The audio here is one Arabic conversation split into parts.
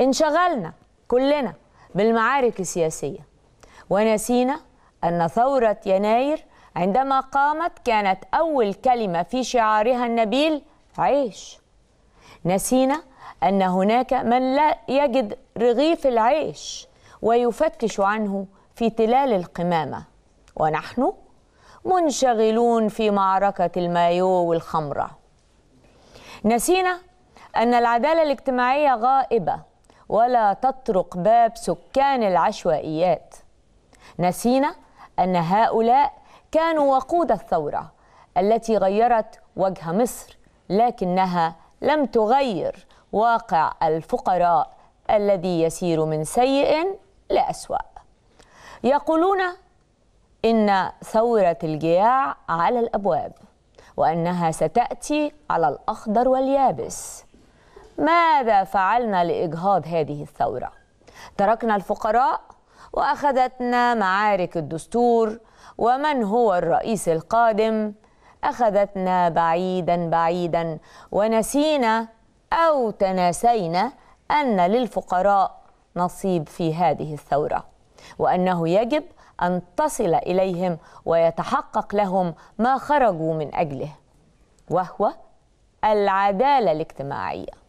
انشغلنا كلنا بالمعارك السياسية ونسينا أن ثورة يناير عندما قامت كانت أول كلمة في شعارها النبيل عيش نسينا أن هناك من لا يجد رغيف العيش ويفتش عنه في تلال القمامة ونحن منشغلون في معركة المايو والخمرة نسينا أن العدالة الاجتماعية غائبة ولا تطرق باب سكان العشوائيات نسينا ان هؤلاء كانوا وقود الثوره التي غيرت وجه مصر لكنها لم تغير واقع الفقراء الذي يسير من سيء لاسوا يقولون ان ثوره الجياع على الابواب وانها ستاتي على الاخضر واليابس ماذا فعلنا لإجهاض هذه الثورة؟ تركنا الفقراء وأخذتنا معارك الدستور ومن هو الرئيس القادم أخذتنا بعيدا بعيدا ونسينا أو تناسينا أن للفقراء نصيب في هذه الثورة وأنه يجب أن تصل إليهم ويتحقق لهم ما خرجوا من أجله وهو العدالة الاجتماعية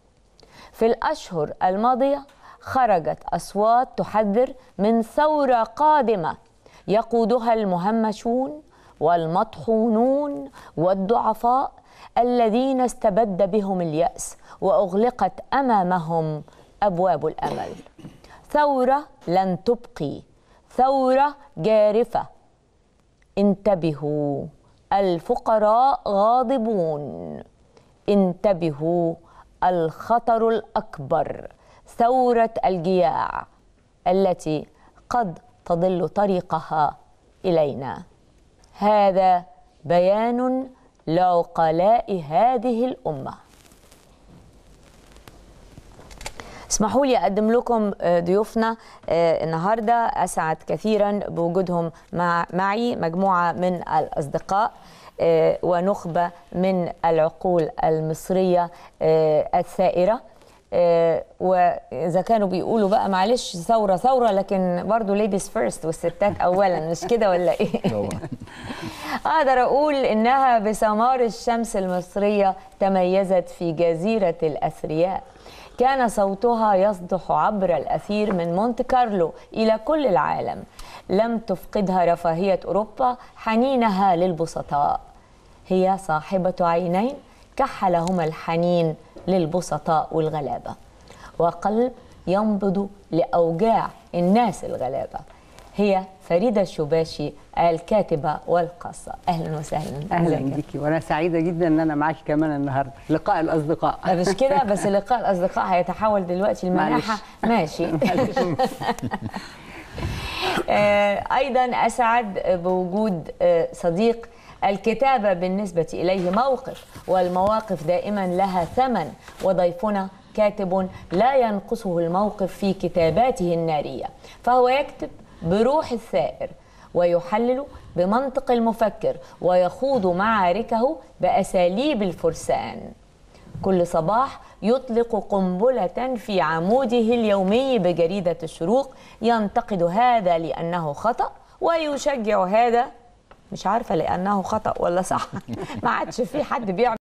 في الأشهر الماضية خرجت أصوات تحذر من ثورة قادمة يقودها المهمشون والمطحونون والضعفاء الذين استبد بهم اليأس وأغلقت أمامهم أبواب الأمل ثورة لن تبقي ثورة جارفة انتبهوا الفقراء غاضبون انتبهوا الخطر الاكبر ثوره الجياع التي قد تضل طريقها الينا هذا بيان لعقلاء هذه الامه اسمحوا لي اقدم لكم آه، ضيوفنا آه، النهارده اسعد كثيرا بوجودهم مع معي مجموعه من الاصدقاء آه، ونخبة من العقول المصرية آه، الثائرة آه، واذا كانوا بيقولوا بقى معلش ثوره ثوره لكن برضه ليديز فيرست والستات اولا مش كده ولا ايه؟ اقدر اقول انها بثمار الشمس المصريه تميزت في جزيره الاثرياء كان صوتها يصدح عبر الاثير من مونت كارلو الى كل العالم لم تفقدها رفاهية أوروبا حنينها للبسطاء هي صاحبة عينين كحلهما الحنين للبسطاء والغلابة وقلب ينبض لأوجاع الناس الغلابة هي فريدة الشباشي الكاتبة والقصة أهلا وسهلا أهلا بيكي وأنا سعيدة جدا أن أنا معاك كمان النهاردة لقاء الأصدقاء مش كده بس لقاء الأصدقاء هيتحول دلوقتي المناحة ماشي آه، أيضا أسعد بوجود آه، صديق الكتابة بالنسبة إليه موقف والمواقف دائما لها ثمن وضيفنا كاتب لا ينقصه الموقف في كتاباته النارية فهو يكتب بروح الثائر ويحلل بمنطق المفكر ويخوض معاركه بأساليب الفرسان كل صباح يطلق قنبلة في عموده اليومي بجريدة الشروق ينتقد هذا لأنه خطأ ويشجع هذا مش عارفة لأنه خطأ ولا صح ما عادش في حد بيعمل